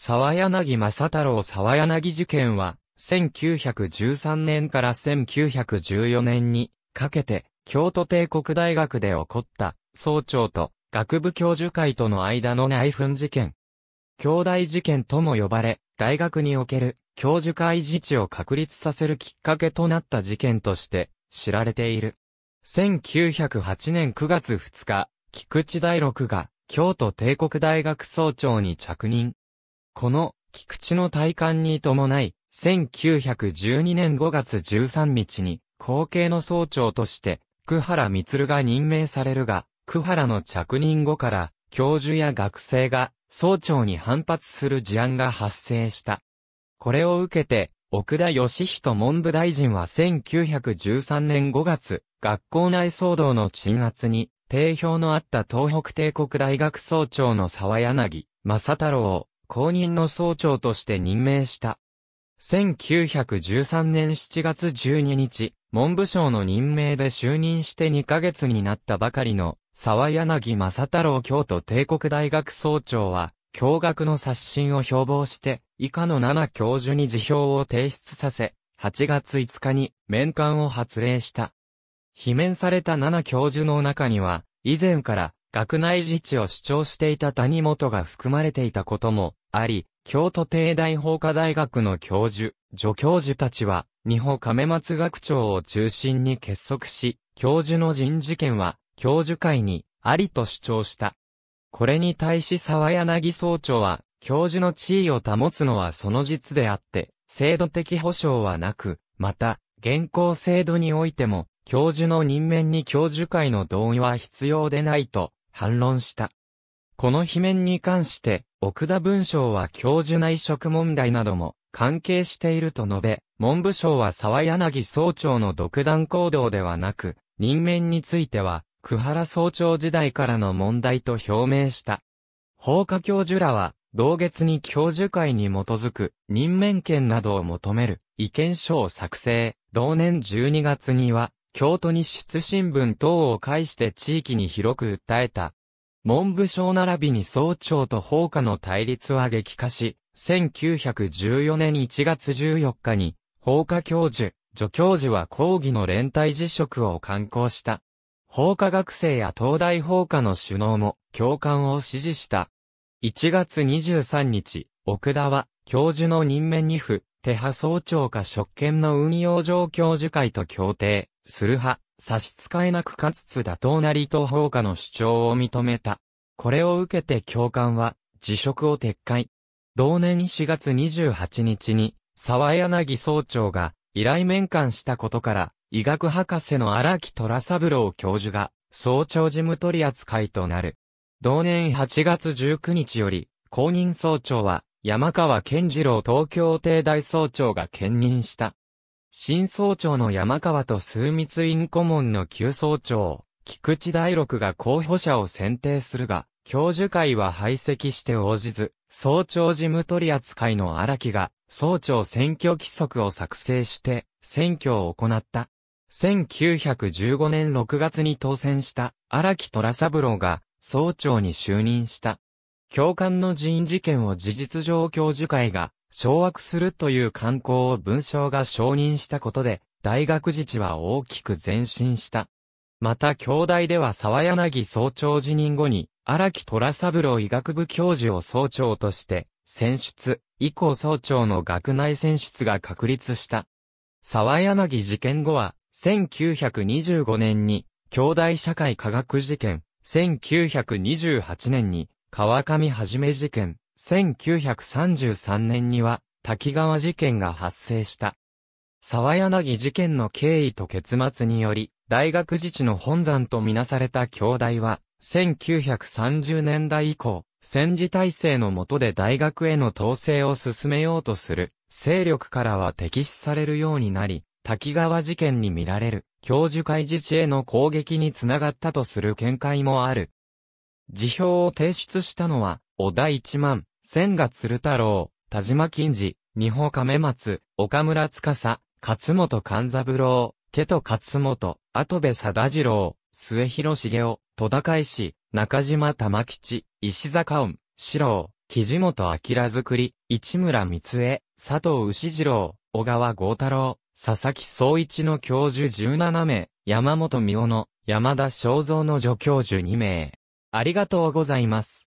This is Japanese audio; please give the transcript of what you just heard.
沢柳正太郎沢柳事件は、1913年から1914年にかけて、京都帝国大学で起こった、総長と学部教授会との間の内紛事件。兄弟事件とも呼ばれ、大学における教授会自治を確立させるきっかけとなった事件として知られている。1908年9月2日、菊池大六が京都帝国大学総長に着任。この、菊池の体感に伴い、1912年5月13日に、後継の総長として、久原光が任命されるが、久原の着任後から、教授や学生が、総長に反発する事案が発生した。これを受けて、奥田義人文部大臣は1913年5月、学校内騒動の鎮圧に、定評のあった東北帝国大学総長の沢柳、正太郎、公認の総長として任命した。1913年7月12日、文部省の任命で就任して2ヶ月になったばかりの、沢柳正太郎京都帝国大学総長は、驚愕の刷新を標榜して、以下の7教授に辞表を提出させ、8月5日に面刊を発令した。罷免された7教授の中には、以前から学内自治を主張していた谷本が含まれていたこともあり、京都帝大法科大学の教授、助教授たちは、日本亀松学長を中心に結束し、教授の人事権は、教授会に、ありと主張した。これに対し沢柳総長は、教授の地位を保つのはその実であって、制度的保障はなく、また、現行制度においても、教授の任免に教授会の同意は必要でないと、反論した。この罷免に関して、奥田文章は教授内職問題なども関係していると述べ、文部省は沢柳総長の独断行動ではなく、任免については、久原総長時代からの問題と表明した。法科教授らは、同月に教授会に基づく任免権などを求める意見書を作成。同年12月には、京都に出新聞等を介して地域に広く訴えた。文部省並びに総長と法科の対立は激化し、1914年1月14日に、法科教授、助教授は講義の連帯辞職を刊行した。法科学生や東大法科の首脳も共感を支持した。1月23日、奥田は教授の任命に不、手派総長か職権の運用上教授会と協定、する派、差し支えなくかつつ妥当な離党放火の主張を認めた。これを受けて教官は、辞職を撤回。同年4月28日に、沢柳総長が、依頼面会したことから、医学博士の荒木虎三郎教授が、総長事務取扱いとなる。同年8月19日より、公認総長は、山川健次郎東京帝大総長が兼任した。新総長の山川と枢密院顧問の旧総長、菊池大六が候補者を選定するが、教授会は排斥して応じず、総長事務取扱いの荒木が、総長選挙規則を作成して、選挙を行った。1915年6月に当選した荒木虎三郎が、総長に就任した。教官の人事件を事実上教授会が掌握するという慣行を文章が承認したことで、大学自治は大きく前進した。また、京大では沢柳総長辞任後に、荒木虎三郎医学部教授を総長として、選出、以降総長の学内選出が確立した。沢柳事件後は、1925年に、京大社会科学事件、1928年に、川上はじめ事件、1933年には、滝川事件が発生した。沢柳事件の経緯と結末により、大学自治の本山とみなされた兄弟は、1930年代以降、戦時体制の下で大学への統制を進めようとする、勢力からは敵視されるようになり、滝川事件に見られる、教授会自治への攻撃につながったとする見解もある。辞表を提出したのは、小田一万、千賀鶴太郎、田島金次、二保亀松、岡村司、勝本勘三郎、家戸勝本、後部貞次郎、末広重雄、戸高石、中島玉吉、石坂恩、四郎、木地本明作り、市村光恵、佐藤牛次郎、小川豪太郎、佐々木総一の教授17名、山本美夫の、山田正蔵の助教授2名。ありがとうございます。